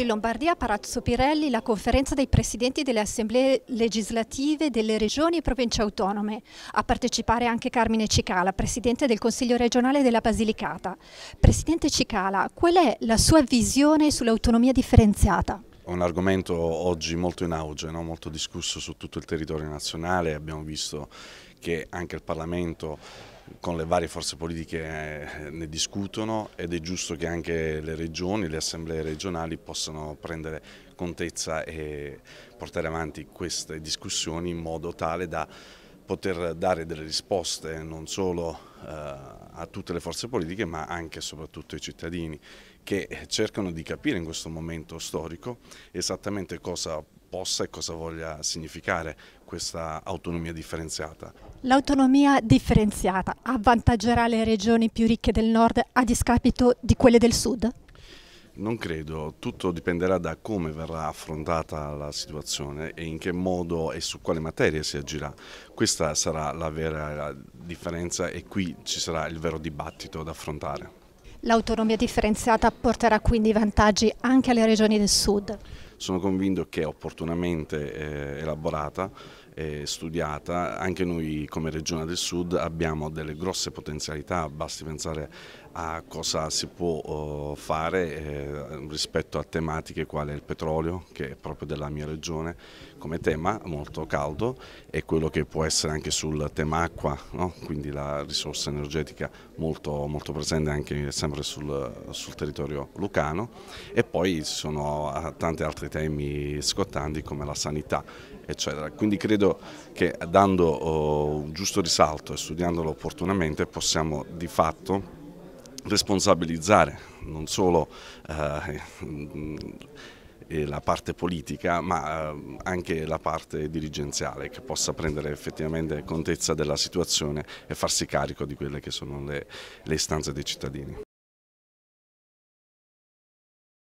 In Lombardia, Palazzo Pirelli, la conferenza dei presidenti delle assemblee legislative delle regioni e province autonome. A partecipare anche Carmine Cicala, presidente del Consiglio regionale della Basilicata. Presidente Cicala, qual è la sua visione sull'autonomia differenziata? È un argomento oggi molto in auge, no? molto discusso su tutto il territorio nazionale, abbiamo visto che anche il Parlamento con le varie forze politiche eh, ne discutono ed è giusto che anche le regioni, le assemblee regionali possano prendere contezza e portare avanti queste discussioni in modo tale da poter dare delle risposte non solo eh, a tutte le forze politiche ma anche e soprattutto ai cittadini che cercano di capire in questo momento storico esattamente cosa possa e cosa voglia significare questa autonomia differenziata. L'autonomia differenziata avvantaggerà le regioni più ricche del nord a discapito di quelle del sud? Non credo, tutto dipenderà da come verrà affrontata la situazione e in che modo e su quale materia si agirà. Questa sarà la vera differenza e qui ci sarà il vero dibattito da affrontare. L'autonomia differenziata porterà quindi vantaggi anche alle regioni del sud? sono convinto che opportunamente eh, elaborata eh, studiata, anche noi come Regione del Sud abbiamo delle grosse potenzialità, basti pensare a cosa si può oh, fare eh, rispetto a tematiche quali il petrolio, che è proprio della mia regione, come tema molto caldo e quello che può essere anche sul tema acqua, no? quindi la risorsa energetica molto, molto presente anche sempre sul, sul, territorio lucano e poi ci sono ah, tanti altri temi scottanti come la sanità, eccetera. Quindi credo credo che dando oh, un giusto risalto e studiandolo opportunamente possiamo di fatto responsabilizzare non solo eh, la parte politica ma eh, anche la parte dirigenziale che possa prendere effettivamente contezza della situazione e farsi carico di quelle che sono le, le istanze dei cittadini.